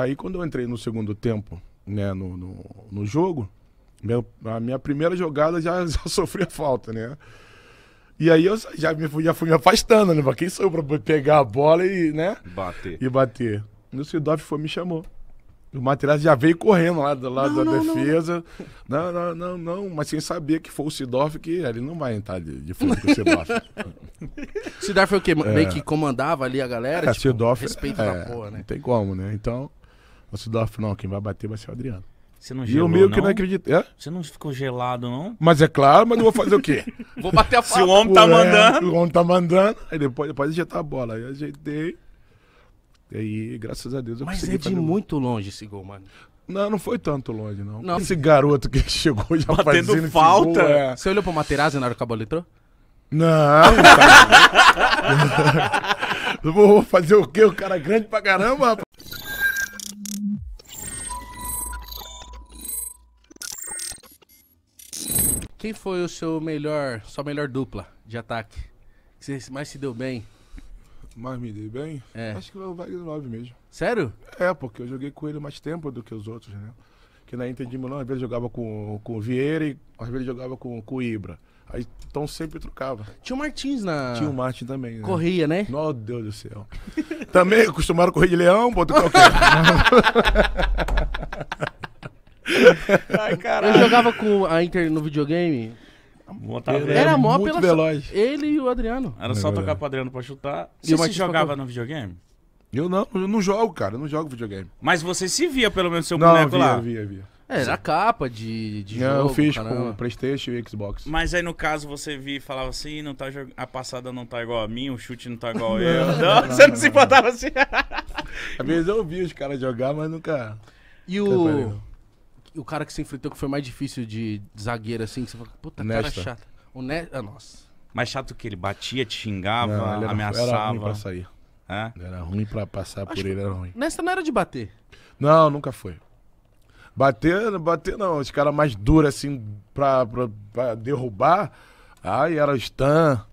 Aí quando eu entrei no segundo tempo, né, no, no, no jogo, meu, a minha primeira jogada já, já sofria falta, né? E aí eu já, me, já fui me afastando, né? quem sou eu pra pegar a bola e, né? Bater. E bater. No Sidoff foi me chamou. O Materazzi já veio correndo lá do lado da não, defesa. Não. não. não, não, mas sem saber que foi o Sidoff que ele não vai entrar de, de frente com o Sidoff. Sidoff foi é o quê? É. Meio que comandava ali a galera? É, tipo, Sidoff. Respeito é, da porra, né? Não tem como, né? Então. Mas dá Dorf, não, quem vai bater vai ser o Adriano. Você não gelou, e eu meio que não acredito. É? Você não ficou gelado, não? Mas é claro, mas eu vou fazer o quê? vou bater a Se o homem tá mandando. Se o homem tá mandando. Aí depois, depois ajeitar a bola. Aí ajeitei. E aí, graças a Deus, eu Mas é de muito um... longe esse gol, mano. Não, não foi tanto longe, não. não. Esse garoto que chegou já Batendo fazendo falta. Gol, é... Você olhou pro Materazzi na hora que a bola entrou? Não, não tá... Vou fazer o quê? O cara é grande pra caramba, rapaz. Quem foi o seu melhor, sua melhor dupla de ataque? Que você mais se deu bem? Mais me dei bem? É. Acho que foi é o Wagner 9 mesmo. Sério? É, porque eu joguei com ele mais tempo do que os outros, né? Que na Inter de Milão, às vezes jogava com, com o Vieira e às vezes jogava com, com o Ibra. Aí então sempre trocava. Tinha o Martins na. Tinha o Martins também. Né? Corria, né? Meu Deus do céu. também acostumaram a correr de leão, pô, qualquer. Ai, caralho. Eu jogava com a Inter no videogame. Montava Era mó pela. Veloz. Ele e o Adriano. Era só tocar pro Adriano pra chutar. E Você se jogava no videogame? Eu não, eu não jogo, cara. Eu não jogo videogame. Mas você se via pelo menos seu não, boneco via, lá? via, via. É, era capa de, de não, jogo. Eu fiz caramba. com Playstation e Xbox. Mas aí no caso você via e falava assim, não tá jog... a passada não tá igual a mim, o chute não tá igual a eu. não, não, você não, não se importava assim. Às vezes eu vi os caras jogar, mas nunca... E o o cara que você enfrentou que foi mais difícil de, zagueiro, assim, que você fala, puta, que cara chato. O ne... ah, nossa. Mais chato que ele batia, te xingava, não, ele era, ameaçava. Era ruim pra sair. É? Era ruim pra passar Acho por ele, era ruim. Nessa não era de bater. Não, nunca foi. Bater, bater não. Os caras mais duros, assim, pra, pra, pra derrubar. Aí era o Stan,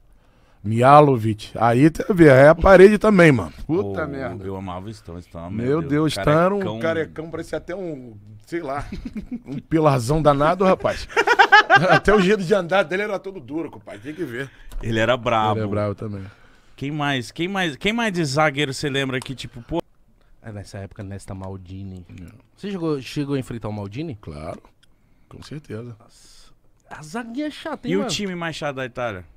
Mialovic. Aí teve, tá é a parede também, mano. Puta oh, merda. Eu amava o Stan, Stan. É Meu, Deus, Stan era um carecão, parecia até um, sei lá, um pilazão danado, rapaz. até o jeito de andar dele era todo duro, compadre, tem que ver. Ele era brabo. Ele é brabo também. Quem mais? Quem mais? Quem mais de zagueiro você lembra que tipo, pô, é nessa época nesta Maldini. Não. Você chegou, chegou a enfrentar o Maldini? Claro. Com certeza. Nossa. A zagueira é chata, hein, E mano? o time mais chato da Itália?